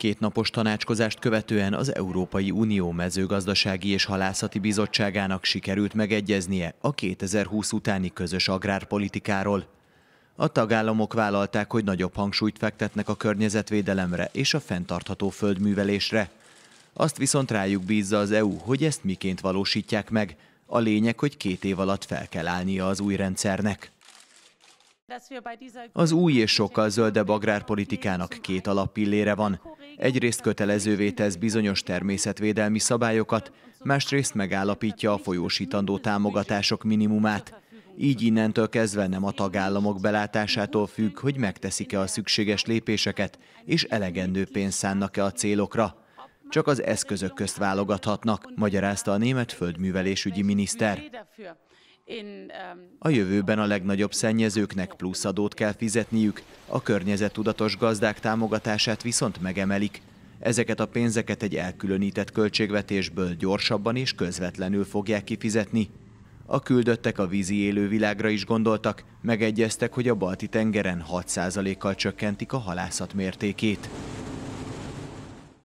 Két napos tanácskozást követően az Európai Unió mezőgazdasági és halászati bizottságának sikerült megegyeznie a 2020 utáni közös agrárpolitikáról. A tagállamok vállalták, hogy nagyobb hangsúlyt fektetnek a környezetvédelemre és a fenntartható földművelésre. Azt viszont rájuk bízza az EU, hogy ezt miként valósítják meg. A lényeg, hogy két év alatt fel kell állnia az új rendszernek. Az új és sokkal zöldebb agrárpolitikának két alappillére van. Egyrészt kötelezővé tesz bizonyos természetvédelmi szabályokat, másrészt megállapítja a folyósítandó támogatások minimumát. Így innentől kezdve nem a tagállamok belátásától függ, hogy megteszik-e a szükséges lépéseket, és elegendő pénzt szánnak-e a célokra. Csak az eszközök közt válogathatnak, magyarázta a német földművelésügyi miniszter. Um, a jövőben a legnagyobb szennyezőknek plusz adót kell fizetniük, a környezettudatos gazdák támogatását viszont megemelik. Ezeket a pénzeket egy elkülönített költségvetésből gyorsabban és közvetlenül fogják kifizetni. A küldöttek a vízi élővilágra is gondoltak, megegyeztek, hogy a Balti-tengeren 6%-kal csökkentik a halászat mértékét.